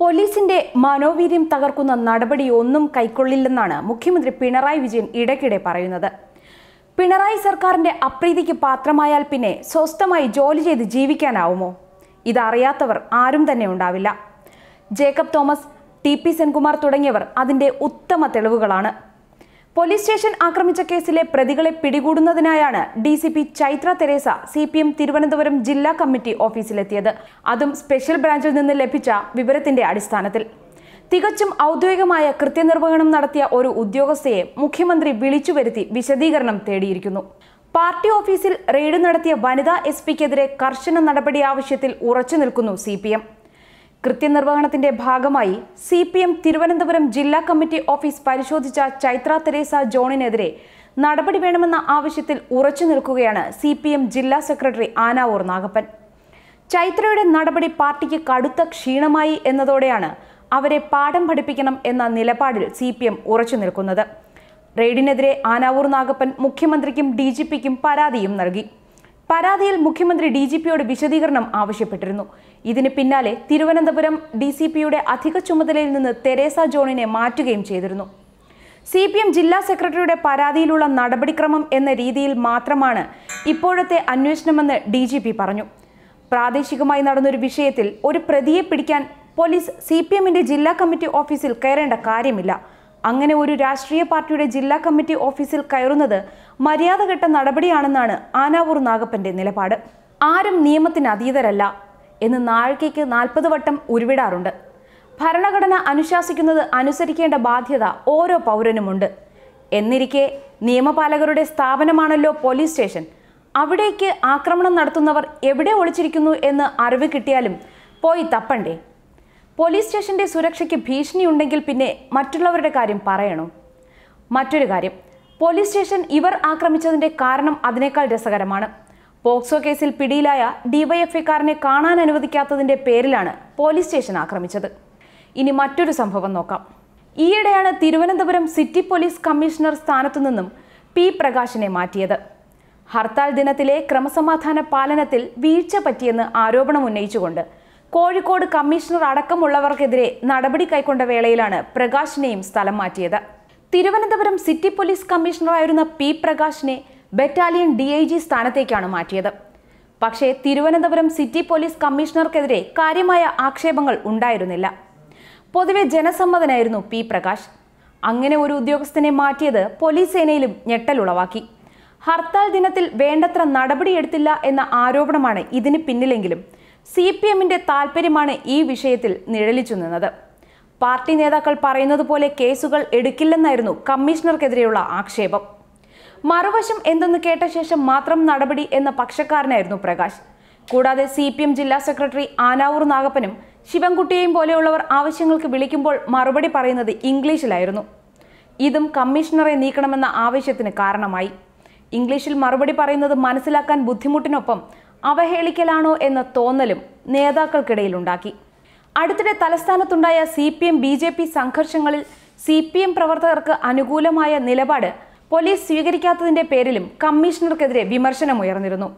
പോലീസിന്റെ മനോവീര്യം തകർക്കുന്ന നടപടി ഒന്നും കൈക്കൊള്ളില്ലെന്നാണ് മുഖ്യമന്ത്രി പിണറായി വിജയൻ ഇടയ്ക്കിടെ പറയുന്നത് പിണറായി സർക്കാരിന്റെ അപ്രീതിക്ക് പാത്രമായാൽ പിന്നെ സ്വസ്ഥമായി ജോലി ചെയ്ത് ജീവിക്കാനാവുമോ ഇതറിയാത്തവർ ആരും തന്നെ ഉണ്ടാവില്ല ജേക്കബ് തോമസ് ടി പി സെൻകുമാർ തുടങ്ങിയവർ അതിന്റെ ഉത്തമ തെളിവുകളാണ് പോലീസ് സ്റ്റേഷൻ ആക്രമിച്ച കേസിലെ പ്രതികളെ പിടികൂടുന്നതിനായാണ് D C P Chaitra Teresa C P M Thiruvananthapuram ജില്ലാ കമ്മിറ്റി ഓഫീസിലെത്തിയത് അതും സ്പെഷ്യൽ ബ്രാഞ്ചിൽ നിന്ന് ലഭിച്ച വിവരത്തിന്റെ അടിസ്ഥാനത്തിൽ തികച്ചും ഔദ്യോഗികമായ കൃത്യനിർവഹണം നടത്തിയ ഒരു ഉദ്യോഗസ്ഥയെ മുഖ്യമന്ത്രി വിളിച്ചു വരുത്തി വിശദീകരണം തേടിയിരിക്കുന്നു പാർട്ടി ഓഫീസിൽ റെയ്ഡ് നടത്തിയ വനിതാ എസ് പിക്കെതിരെ കർശന നടപടി ആവശ്യത്തിൽ ഉറച്ചു നിൽക്കുന്നു സി കൃത്യനിർവഹണത്തിന്റെ ഭാഗമായി സി പി എം തിരുവനന്തപുരം ജില്ലാ കമ്മിറ്റി ഓഫീസ് പരിശോധിച്ച ചൈത്ര തെരേസ ജോണിനെതിരെ നടപടി വേണമെന്ന ആവശ്യത്തിൽ ഉറച്ചു നിൽക്കുകയാണ് സി പി എം ജില്ലാ സെക്രട്ടറി ആനാവൂർ നാഗപ്പൻ ചൈത്രയുടെ നടപടി പാർട്ടിക്ക് കടുത്ത ക്ഷീണമായി എന്നതോടെയാണ് അവരെ പാഠം പഠിപ്പിക്കണം എന്ന നിലപാടിൽ സി പി എം ഉറച്ചു നിൽക്കുന്നത് റെയ്ഡിനെതിരെ ആനാവൂർ നാഗപ്പൻ മുഖ്യമന്ത്രിക്കും ഡി ജി പിക്കും പരാതിയും നൽകി പരാതിയിൽ മുഖ്യമന്ത്രി ഡി ജി പിയോട് വിശദീകരണം ആവശ്യപ്പെട്ടിരുന്നു ഇതിന് പിന്നാലെ തിരുവനന്തപുരം ഡി സി പിയുടെ അധിക ചുമതലയിൽ നിന്ന് തെരേസ ജോണിനെ മാറ്റുകയും ചെയ്തിരുന്നു സി പി എം ജില്ലാ സെക്രട്ടറിയുടെ പരാതിയിലുള്ള നടപടിക്രമം എന്ന രീതിയിൽ മാത്രമാണ് ഇപ്പോഴത്തെ അന്വേഷണമെന്ന് ഡി ജി പി പറഞ്ഞു പ്രാദേശികമായി നടന്നൊരു വിഷയത്തിൽ ഒരു പ്രതിയെ പിടിക്കാൻ പോലീസ് സി പി എമ്മിൻ്റെ ജില്ലാ കമ്മിറ്റി ഓഫീസിൽ കയറേണ്ട കാര്യമില്ല അങ്ങനെ ഒരു രാഷ്ട്രീയ പാർട്ടിയുടെ ജില്ലാ കമ്മിറ്റി ഓഫീസിൽ കയറുന്നത് കെട്ട നടപടിയാണെന്നാണ് ആനാവൂർ നാഗപ്പന്റെ നിലപാട് ആരും നിയമത്തിന് അതീതരല്ല എന്ന് നാഴികയ്ക്ക് നാൽപ്പത് വട്ടം ഉരുവിടാറുണ്ട് ഭരണഘടന അനുശാസിക്കുന്നത് അനുസരിക്കേണ്ട ബാധ്യത ഓരോ പൗരനുമുണ്ട് എന്നിരിക്കെ നിയമപാലകരുടെ സ്ഥാപനമാണല്ലോ പോലീസ് സ്റ്റേഷൻ അവിടേക്ക് ആക്രമണം നടത്തുന്നവർ എവിടെ ഒളിച്ചിരിക്കുന്നു എന്ന് അറിവ് കിട്ടിയാലും പോയി തപ്പണ്ടേ പോലീസ് സ്റ്റേഷന്റെ സുരക്ഷയ്ക്ക് ഭീഷണിയുണ്ടെങ്കിൽ പിന്നെ മറ്റുള്ളവരുടെ കാര്യം പറയണോ മറ്റൊരു കാര്യം പോലീസ് സ്റ്റേഷൻ ഇവർ ആക്രമിച്ചതിന്റെ കാരണം അതിനേക്കാൾ രസകരമാണ് പോക്സോ കേസിൽ പിടിയിലായ ഡിവൈഎഫ്ഐക്കാരനെ കാണാൻ അനുവദിക്കാത്തതിന്റെ പേരിലാണ് പോലീസ് സ്റ്റേഷൻ ആക്രമിച്ചത് ഇനി മറ്റൊരു സംഭവം നോക്കാം ഈയിടെയാണ് തിരുവനന്തപുരം സിറ്റി പോലീസ് കമ്മീഷണർ സ്ഥാനത്തു നിന്നും പി പ്രകാശിനെ മാറ്റിയത് ഹർത്താൽ ദിനത്തിലെ ക്രമസമാധാന പാലനത്തിൽ വീഴ്ച പറ്റിയെന്ന് ആരോപണം ഉന്നയിച്ചുകൊണ്ട് കോഴിക്കോട് കമ്മീഷണർ അടക്കമുള്ളവർക്കെതിരെ നടപടി കൈക്കൊണ്ട വേളയിലാണ് പ്രകാശിനെയും സ്ഥലം മാറ്റിയത് തിരുവനന്തപുരം സിറ്റി പോലീസ് കമ്മീഷണറായിരുന്ന പി പ്രകാശിനെ ബറ്റാലിയൻ ഡി ഐ ജി സ്ഥാനത്തേക്കാണ് മാറ്റിയത് പക്ഷേ തിരുവനന്തപുരം സിറ്റി പോലീസ് കമ്മീഷണർക്കെതിരെ കാര്യമായ ആക്ഷേപങ്ങൾ ഉണ്ടായിരുന്നില്ല പൊതുവെ ജനസമ്മതനായിരുന്നു പി പ്രകാശ് അങ്ങനെ ഒരു ഉദ്യോഗസ്ഥനെ മാറ്റിയത് പോലീസ് സേനയിലും ഞെട്ടലുളവാക്കി ഹർത്താൽ ദിനത്തിൽ വേണ്ടത്ര നടപടിയെടുത്തില്ല എന്ന ആരോപണമാണ് ഇതിന് പിന്നിലെങ്കിലും സി പി എമ്മിൻ്റെ താല്പര്യമാണ് ഈ വിഷയത്തിൽ നിഴലിച്ചു നിന്നത് പാർട്ടി നേതാക്കൾ പറയുന്നത് പോലെ കേസുകൾ എടുക്കില്ലെന്നായിരുന്നു കമ്മീഷണർക്കെതിരെയുള്ള ആക്ഷേപം മറുവശം എന്തെന്ന് കേട്ട ശേഷം മാത്രം നടപടി എന്ന പക്ഷക്കാരനായിരുന്നു പ്രകാശ് കൂടാതെ സി പി എം ജില്ലാ സെക്രട്ടറി ആനാവൂർ നാഗപ്പനും ശിവൻകുട്ടിയെയും പോലെയുള്ളവർ ആവശ്യങ്ങൾക്ക് വിളിക്കുമ്പോൾ മറുപടി പറയുന്നത് ഇംഗ്ലീഷിലായിരുന്നു ഇതും കമ്മീഷണറെ നീക്കണമെന്ന ആവശ്യത്തിന് കാരണമായി ഇംഗ്ലീഷിൽ മറുപടി പറയുന്നത് മനസ്സിലാക്കാൻ ബുദ്ധിമുട്ടിനൊപ്പം അവഹേളിക്കലാണോ എന്ന തോന്നലും നേതാക്കൾക്കിടയിലുണ്ടാക്കി അടുത്തിടെ തലസ്ഥാനത്തുണ്ടായ C P M B J P സംഘർഷങ്ങളിൽ സി പി എം പ്രവർത്തകർക്ക് അനുകൂലമായ നിലപാട് പോലീസ് സ്വീകരിക്കാത്തതിന്റെ പേരിലും കമ്മീഷണർക്കെതിരെ വിമർശനമുയർന്നിരുന്നു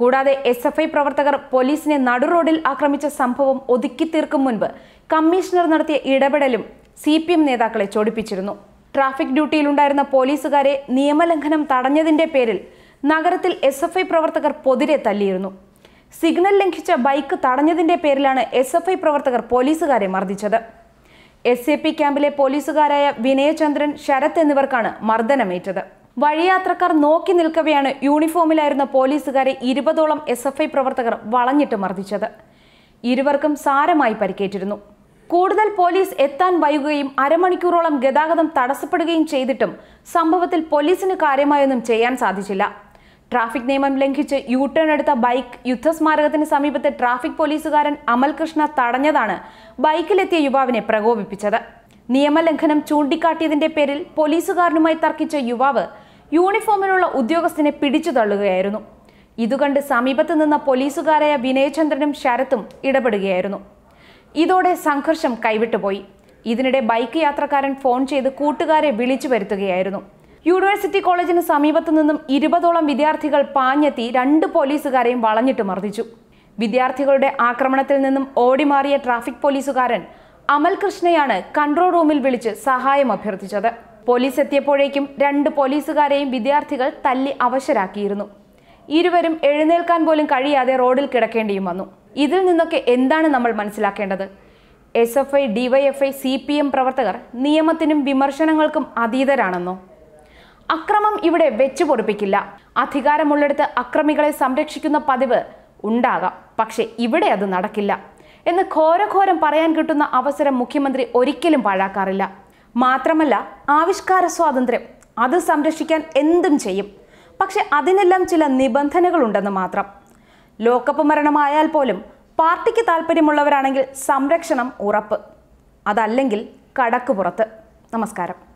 കൂടാതെ എസ് എഫ് ഐ പ്രവർത്തകർ പോലീസിനെ നടുറോഡിൽ ആക്രമിച്ച സംഭവം ഒതുക്കി തീർക്കും മുൻപ് കമ്മീഷണർ നടത്തിയ ഇടപെടലും സി പി എം നേതാക്കളെ ചോടിപ്പിച്ചിരുന്നു ട്രാഫിക് ഡ്യൂട്ടിയിലുണ്ടായിരുന്ന പോലീസുകാരെ നിയമലംഘനം തടഞ്ഞതിന്റെ പേരിൽ നഗരത്തിൽ എസ് എഫ് ഐ പ്രവർത്തകർ പൊതിരെ തല്ലിയിരുന്നു സിഗ്നൽ ലംഘിച്ച ബൈക്ക് തടഞ്ഞതിന്റെ പേരിലാണ് എസ് എഫ് ഐ പ്രവർത്തകർ പോലീസുകാരെ മർദ്ദിച്ചത് എസ് എ പി ക്യാമ്പിലെ പോലീസുകാരായ വിനയചന്ദ്രൻ ശരത് എന്നിവർക്കാണ് മർദ്ദനമേറ്റത് വഴിയാത്രക്കാർ നോക്കി നിൽക്കവെയാണ് യൂണിഫോമിലായിരുന്ന പോലീസുകാരെ ഇരുപതോളം എസ് എഫ് ഐ പ്രവർത്തകർ വളഞ്ഞിട്ട് മർദ്ദിച്ചത് ഇരുവർക്കും സാരമായി പരിക്കേറ്റിരുന്നു കൂടുതൽ പോലീസ് എത്താൻ വൈകുകയും അരമണിക്കൂറോളം ഗതാഗതം തടസ്സപ്പെടുകയും ചെയ്തിട്ടും സംഭവത്തിൽ പോലീസിന് കാര്യമായൊന്നും ചെയ്യാൻ സാധിച്ചില്ല ട്രാഫിക് നിയമം ലംഘിച്ച് യു ടേൺ എടുത്ത ബൈക്ക് യുദ്ധസ്മാരകത്തിന് സമീപത്തെ ട്രാഫിക് പോലീസുകാരൻ അമൽകൃഷ്ണ തടഞ്ഞതാണ് ബൈക്കിലെത്തിയ യുവാവിനെ പ്രകോപിപ്പിച്ചത് നിയമലംഘനം ചൂണ്ടിക്കാട്ടിയതിന്റെ പേരിൽ പോലീസുകാരനുമായി തർക്കിച്ച യുവാവ് യൂണിഫോമിലുള്ള ഉദ്യോഗസ്ഥനെ പിടിച്ചു തള്ളുകയായിരുന്നു ഇതുകണ്ട് സമീപത്ത് നിന്ന പോലീസുകാരായ വിനയചന്ദ്രനും ശരത്തും ഇടപെടുകയായിരുന്നു ഇതോടെ സംഘർഷം കൈവിട്ടുപോയി ഇതിനിടെ ബൈക്ക് യാത്രക്കാരൻ ഫോൺ ചെയ്ത് കൂട്ടുകാരെ വിളിച്ചു വരുത്തുകയായിരുന്നു യൂണിവേഴ്സിറ്റി കോളേജിന് സമീപത്തു നിന്നും ഇരുപതോളം വിദ്യാർത്ഥികൾ പാഞ്ഞെത്തി രണ്ട് പോലീസുകാരെയും വളഞ്ഞിട്ട് മർദ്ദിച്ചു വിദ്യാർത്ഥികളുടെ ആക്രമണത്തിൽ നിന്നും ഓടിമാറിയ ട്രാഫിക് പോലീസുകാരൻ അമൽ കൃഷ്ണയാണ് കൺട്രോൾ റൂമിൽ വിളിച്ച് സഹായം അഭ്യർത്ഥിച്ചത് പോലീസ് എത്തിയപ്പോഴേക്കും രണ്ട് പോലീസുകാരെയും വിദ്യാർത്ഥികൾ തല്ലി അവശരാക്കിയിരുന്നു ഇരുവരും എഴുന്നേൽക്കാൻ പോലും കഴിയാതെ റോഡിൽ കിടക്കേണ്ടിയും വന്നു ഇതിൽ നിന്നൊക്കെ എന്താണ് നമ്മൾ മനസ്സിലാക്കേണ്ടത് S F I DYFI C P M പ്രവർത്തകർ നിയമത്തിനും വിമർശനങ്ങൾക്കും അതീതരാണെന്നോ അക്രമം ഇവിടെ വെച്ചു പൊറിപ്പിക്കില്ല അധികാരമുള്ളിടത്ത് അക്രമികളെ സംരക്ഷിക്കുന്ന പതിവ് ഉണ്ടാകാം പക്ഷേ ഇവിടെ അത് നടക്കില്ല എന്ന് ഘോരഘോരം പറയാൻ കിട്ടുന്ന അവസരം മുഖ്യമന്ത്രി ഒരിക്കലും പാഴാക്കാറില്ല മാത്രമല്ല ആവിഷ്കാര സ്വാതന്ത്ര്യം അത് സംരക്ഷിക്കാൻ എന്തും ചെയ്യും പക്ഷെ അതിനെല്ലാം ചില നിബന്ധനകളുണ്ടെന്ന് മാത്രം ലോക്കപ്പ് മരണമായാൽ പോലും പാർട്ടിക്ക് താല്പര്യമുള്ളവരാണെങ്കിൽ സംരക്ഷണം ഉറപ്പ് അതല്ലെങ്കിൽ കടക്കുപുറത്ത് നമസ്കാരം